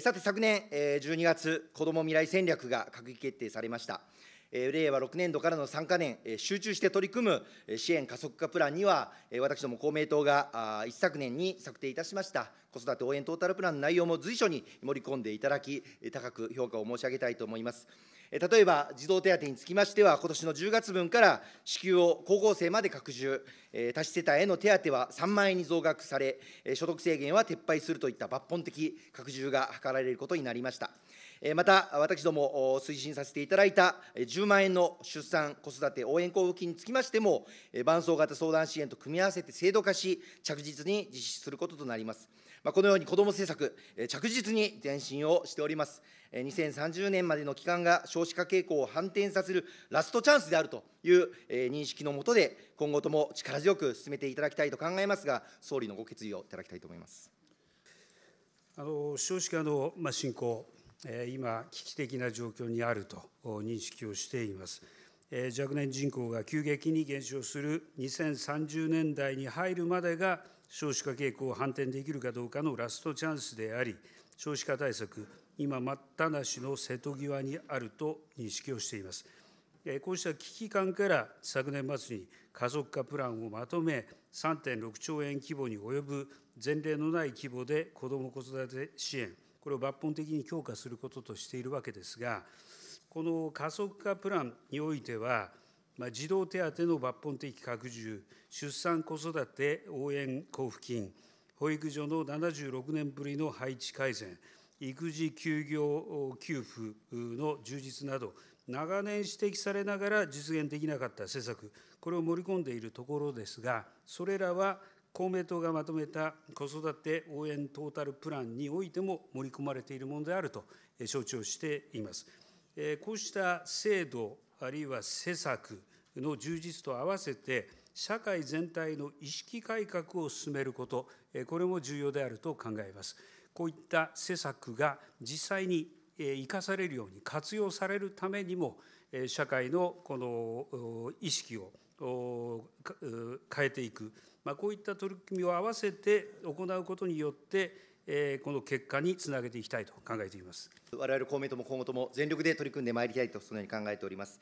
さて昨年12月、こども未来戦略が閣議決定されました。令和6年度からの3か年、集中して取り組む支援加速化プランには、私ども公明党が一昨年に策定いたしました子育て応援トータルプランの内容も随所に盛り込んでいただき、高く評価を申し上げたいと思います。例えば、児童手当につきましては、今年の10月分から支給を高校生まで拡充、多子世帯への手当は3万円に増額され、所得制限は撤廃するといった抜本的拡充が図られることになりました。また、私ども推進させていただいた10万円の出産・子育て応援交付金につきましても、伴走型相談支援と組み合わせて制度化し、着実に実施することとなります。まあ、このように子ども政策、着実に前進をしております。2030年までの期間が少子化傾向を反転させるラストチャンスであるという認識の下で、今後とも力強く進めていただきたいと考えますが、総理のご決意をいただきたいと思います。あの少子化の進行今、危機的な状況にあると認識をしています。若年人口が急激に減少する2030年代に入るまでが少子化傾向を反転できるかどうかのラストチャンスであり、少子化対策、今待ったなしの瀬戸際にあると認識をしています。こうした危機感から昨年末に加速化プランをまとめ、3.6兆円規模に及ぶ前例のない規模で子ども・子育て支援、これを抜本的に強化することとしているわけですが、この加速化プランにおいては、まあ、児童手当の抜本的拡充、出産・子育て応援交付金、保育所の76年ぶりの配置改善、育児休業給付の充実など、長年指摘されながら実現できなかった施策、これを盛り込んでいるところですが、それらは公明党がまとめた子育て応援トータルプランにおいても盛り込まれているものであると承知をしています。こうした制度、あるいは施策の充実と合わせて、社会全体の意識改革を進めること、これも重要であると考えます。こういった施策が実際に生かされるように活用されるためにも社会のこの意識を変えていく、まあ、こういった取り組みを合わせて行うことによってこの結果につなげていきたいと考えています我々公明党も今後とも全力で取り組んでまいりたいと、そのように考えております。